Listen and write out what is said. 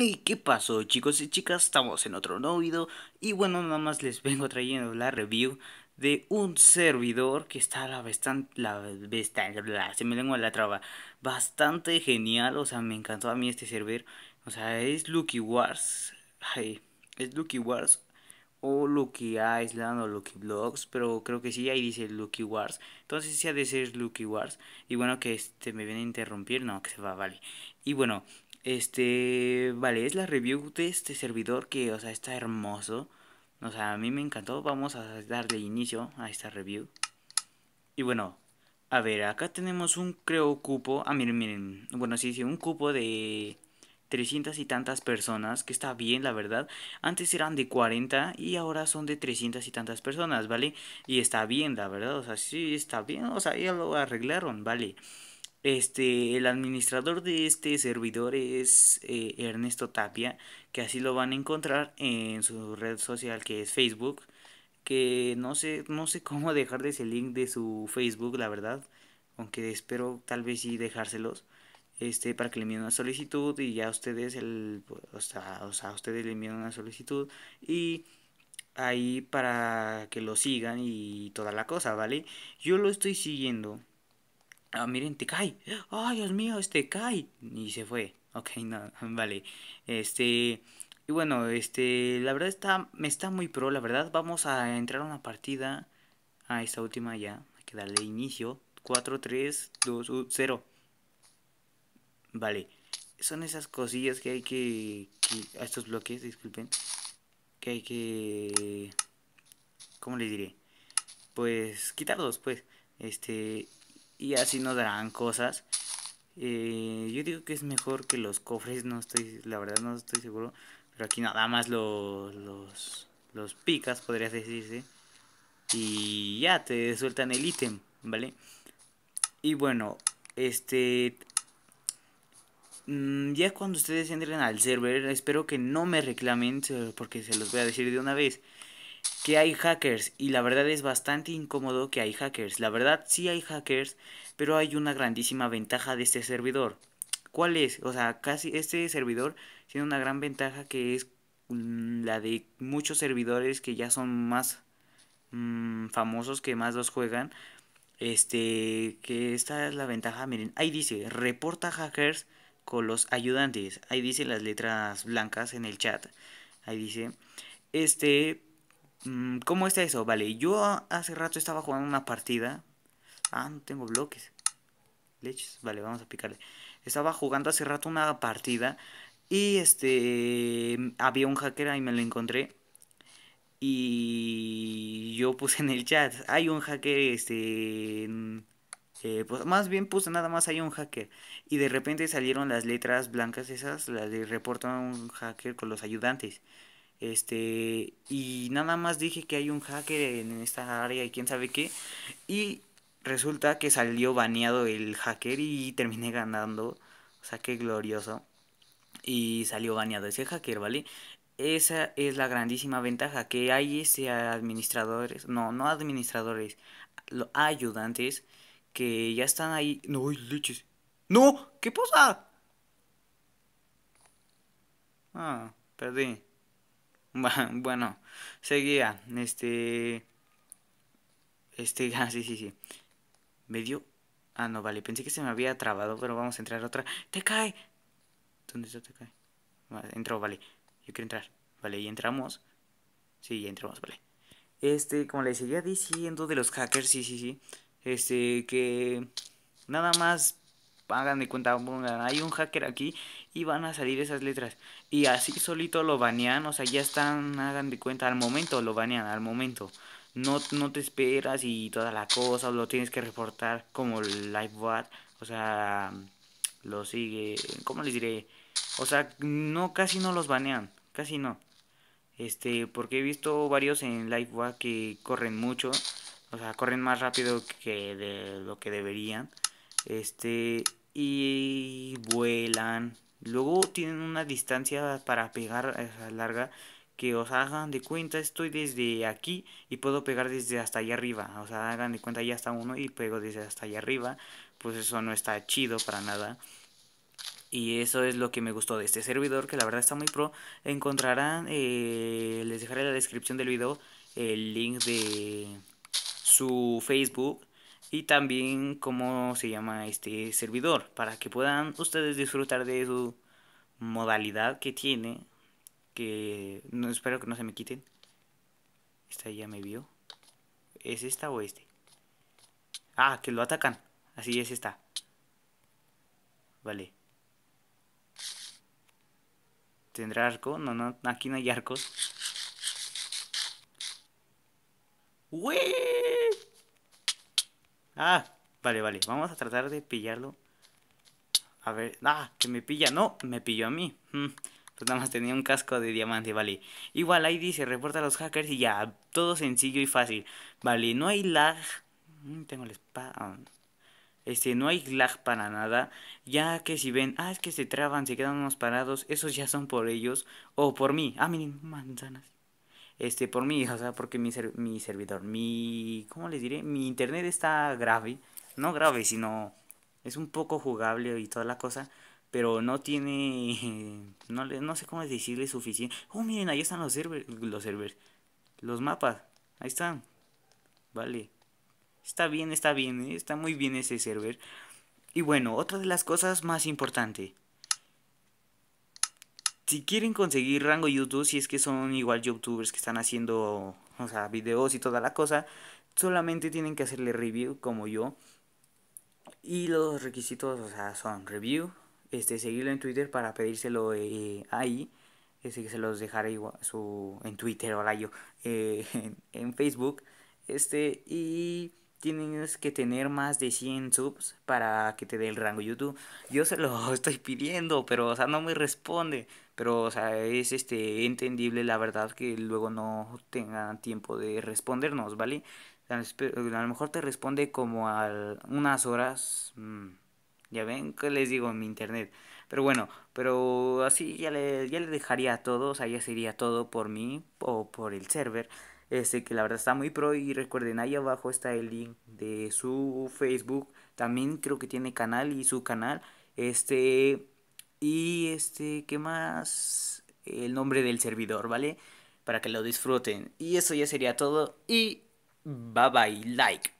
¿Y qué pasó chicos y chicas? Estamos en otro nuevo y bueno, nada más les vengo trayendo la review de un servidor que está la bastante, la, la, se me lengua la traba, bastante genial, o sea, me encantó a mí este server, o sea, es Lucky Wars, ay, es Lucky Wars o Lucky Island o Lucky Blogs, pero creo que sí, ahí dice Lucky Wars. Entonces sí ha de ser Lucky Wars. Y bueno, que este me viene a interrumpir, no, que se va, vale. Y bueno, este, vale, es la review de este servidor que, o sea, está hermoso. O sea, a mí me encantó. Vamos a darle inicio a esta review. Y bueno, a ver, acá tenemos un, creo, cupo. Ah, miren, miren. Bueno, sí, sí, un cupo de 300 y tantas personas, que está bien, la verdad. Antes eran de 40 y ahora son de 300 y tantas personas, ¿vale? Y está bien, la verdad. O sea, sí, está bien. O sea, ya lo arreglaron, ¿vale? vale este, el administrador de este servidor es eh, Ernesto Tapia, que así lo van a encontrar en su red social que es Facebook, que no sé, no sé cómo dejarles el link de su Facebook, la verdad, aunque espero tal vez sí dejárselos, este, para que le envíen una solicitud y ya ustedes, el, o sea, ustedes le envíen una solicitud y ahí para que lo sigan y toda la cosa, ¿vale? Yo lo estoy siguiendo Ah, miren, te cae. Ay, Dios mío, este cae. Y se fue. Ok, no, vale. Este. Y bueno, este. La verdad está. Me está muy pro, la verdad. Vamos a entrar a una partida. A esta última ya. Hay que darle inicio. 4, 3, 2, 0. Vale. Son esas cosillas que hay que. que a estos bloques, disculpen. Que hay que. ¿Cómo les diré? Pues quitarlos, pues. Este y así nos darán cosas. Eh, yo digo que es mejor que los cofres, no estoy, la verdad no estoy seguro. Pero aquí nada más los, los, los picas, podrías decirse. Y ya te sueltan el ítem, ¿vale? Y bueno, este... Mm, ya cuando ustedes entren al server, espero que no me reclamen porque se los voy a decir de una vez que hay hackers y la verdad es bastante incómodo que hay hackers. La verdad sí hay hackers, pero hay una grandísima ventaja de este servidor. ¿Cuál es? O sea, casi este servidor tiene una gran ventaja que es mm, la de muchos servidores que ya son más mm, famosos que más los juegan. Este, que esta es la ventaja, miren, ahí dice, reporta hackers con los ayudantes. Ahí dice las letras blancas en el chat. Ahí dice, este, Mm, ¿Cómo está eso? Vale, yo hace rato estaba jugando una partida. Ah, no tengo bloques. Leches, vale, vamos a picarle. Estaba jugando hace rato una partida. Y este. Había un hacker ahí, me lo encontré. Y yo puse en el chat. Hay un hacker, este. Eh, pues más bien puse nada más hay un hacker. Y de repente salieron las letras blancas esas, las de a un hacker con los ayudantes. Este, y nada más dije que hay un hacker en esta área y quién sabe qué. Y resulta que salió baneado el hacker y terminé ganando. O sea, qué glorioso. Y salió baneado ese hacker, ¿vale? Esa es la grandísima ventaja que hay ese administradores, no, no administradores, ayudantes que ya están ahí. No, leches. No, ¿qué pasa? Ah, perdí. Bueno, seguía, este... Este, ah, sí, sí, sí. Medio. Ah, no, vale, pensé que se me había trabado, pero vamos a entrar otra. ¡Te cae! ¿Dónde está te cae? Entró, vale. Yo quiero entrar. Vale, y entramos. Sí, entramos, vale. Este, como le seguía diciendo de los hackers, sí, sí, sí. Este, que nada más hagan de cuenta, hay un hacker aquí y van a salir esas letras. Y así solito lo banean, o sea, ya están, hagan de cuenta, al momento lo banean, al momento. No, no te esperas y toda la cosa, lo tienes que reportar como LiveBot, o sea, lo sigue, ¿cómo les diré? O sea, no, casi no los banean, casi no. Este, porque he visto varios en LiveWatch que corren mucho, o sea, corren más rápido que de lo que deberían. Este, y vuelan. Luego tienen una distancia para pegar eh, esa larga que os hagan de cuenta estoy desde aquí y puedo pegar desde hasta allá arriba. O sea, hagan de cuenta ya está uno y pego desde hasta allá arriba. Pues eso no está chido para nada. Y eso es lo que me gustó de este servidor, que la verdad está muy pro. Encontrarán, eh, les dejaré en la descripción del video el link de su Facebook y también cómo se llama este servidor para que puedan ustedes disfrutar de su modalidad que tiene que no espero que no se me quiten esta ya me vio es esta o este ah que lo atacan así es esta vale tendrá arco no no aquí no hay arcos ¡Wee! Ah, vale, vale. Vamos a tratar de pillarlo. A ver. Ah, que me pilla. No, me pilló a mí. Mm. Pues nada más tenía un casco de diamante, vale. Igual ahí dice, reporta a los hackers y ya, todo sencillo y fácil. Vale, no hay lag. Mm, tengo el spa. Este, no hay lag para nada. Ya que si ven, ah, es que se traban, se quedan unos parados. Esos ya son por ellos. O por mí. Ah, miren, manzanas este, por mi o sea, porque mi, ser, mi servidor, mi, ¿cómo les diré? Mi internet está grave, no grave, sino es un poco jugable y toda la cosa, pero no tiene, no, no sé cómo decirle suficiente. Oh, miren, ahí están los servers, los servers, los mapas, ahí están, vale. Está bien, está bien, ¿eh? está muy bien ese server. Y bueno, otra de las cosas más importantes si quieren conseguir rango YouTube, si es que son igual youtubers que están haciendo, o sea, videos y toda la cosa, solamente tienen que hacerle review como yo. Y los requisitos, o sea, son review, este, seguirlo en Twitter para pedírselo eh, ahí, este, que se los dejaré igual, su, en Twitter, o yo, eh, en Facebook, este, y tienes que tener más de 100 subs para que te dé el rango YouTube. Yo se lo estoy pidiendo, pero o sea, no me responde. Pero o sea, es este entendible la verdad que luego no tengan tiempo de respondernos, ¿vale? Eh, a lo mejor te responde como a unas horas. Mm, ya ven que les digo en mi internet. Pero bueno, pero así ya le, ya le dejaría todo, o sea, ya sería todo por mí o por el server. Este, que la verdad está muy pro y recuerden, ahí abajo está el link de su Facebook. También creo que tiene canal y su canal. Este, y este, ¿qué más? El nombre del servidor, ¿vale? Para que lo disfruten. Y eso ya sería todo. Y bye bye, like.